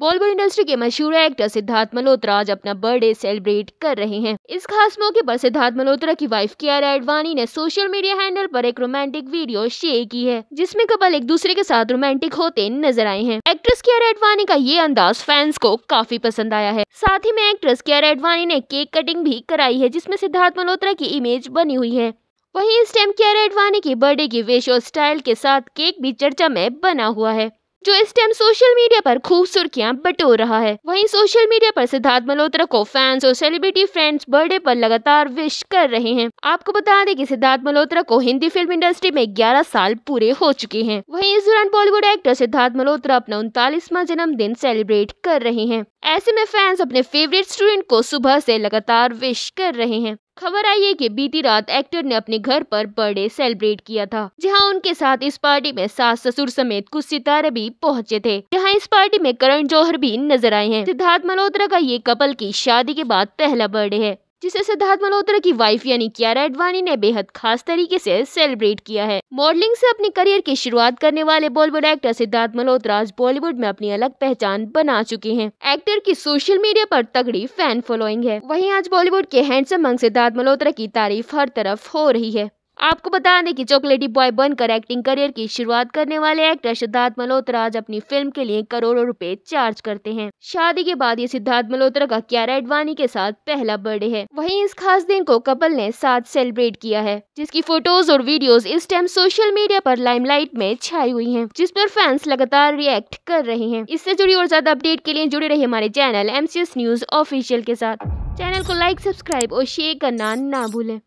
Bollywood industry के मशहूर actor Siddharth Malhotra आज अपना बर्थडे सेलिब्रेट कर रहे हैं इस खास मौके पर सिद्धार्थ मल्होत्रा की वाइफ कियारा एडवाणी ने सोशल मीडिया हैंडल पर एक रोमांटिक वीडियो शेयर की है जिसमें कपल एक दूसरे के साथ रोमांटिक होते नजर आए हैं एक्ट्रेस कियारा एडवाणी का ये अंदाज फैंस को काफी पसंद आया है साथ ही में एक्ट्रेस कियारा एडवाणी ने केक कटिंग भी कराई है जिसमे सिद्धार्थ मल्होत्रा की इमेज बनी हुई है वही इस टाइम कियारा एडवाणी की बर्थडे की वेश और स्टाइल के साथ केक भी चर्चा में बना हुआ है जो इस टाइम सोशल मीडिया पर खूब सुर्खियां बटोर रहा है वहीं सोशल मीडिया पर सिद्धार्थ मल्होत्रा को फैंस और सेलिब्रिटी फ्रेंड्स बर्थडे पर लगातार विश कर रहे हैं आपको बता दें कि सिद्धार्थ मल्होत्रा को हिंदी फिल्म इंडस्ट्री में 11 साल पूरे हो चुके हैं वहीं इस दौरान बॉलीवुड एक्टर सिद्धार्थ मल्होत्रा अपना उनतालीसवा जन्मदिन सेलिब्रेट कर रहे हैं ऐसे में फैंस अपने फेवरेट स्टूडेंट को सुबह से लगातार विश कर रहे हैं खबर आई है कि बीती रात एक्टर ने अपने घर पर बर्थडे सेलिब्रेट किया था जहां उनके साथ इस पार्टी में सास ससुर समेत कुछ सितारे भी पहुंचे थे जहां इस पार्टी में करण जौहर भी नजर आए हैं सिद्धार्थ मल्होत्रा का ये कपल की शादी के बाद पहला बर्थडे है जिसे सिद्धार्थ मल्होत्रा की वाइफ यानी कियारा एडवाणी ने बेहद खास तरीके से सेलिब्रेट किया है मॉडलिंग से अपने करियर की शुरुआत करने वाले बॉलीवुड एक्टर सिद्धार्थ मल्होत्रा आज बॉलीवुड में अपनी अलग पहचान बना चुके हैं एक्टर की सोशल मीडिया पर तगड़ी फैन फॉलोइंग है वहीं आज बॉलीवुड के हैंडसम मंग सिद्धार्थ मल्होत्रा की तारीफ हर तरफ हो रही है आपको बता दें कि चॉकलेटी बॉय बनकर एक्टिंग करियर की शुरुआत करने वाले एक्टर सिद्धार्थ मल्होत्रा आज अपनी फिल्म के लिए करोड़ों रुपए चार्ज करते हैं शादी के बाद ये सिद्धार्थ मल्होत्रा का क्यारा एडवाणी के साथ पहला बर्थडे है वहीं इस खास दिन को कपल ने साथ सेलिब्रेट किया है जिसकी फोटोज और वीडियोज इस टाइम सोशल मीडिया आरोप लाइमलाइट में छाई हुई है जिस पर फैंस लगातार रिएक्ट कर रहे हैं इससे जुड़ी और ज्यादा अपडेट के लिए जुड़े रहे हमारे चैनल एम न्यूज ऑफिशियल के साथ चैनल को लाइक सब्सक्राइब और शेयर करना ना भूलें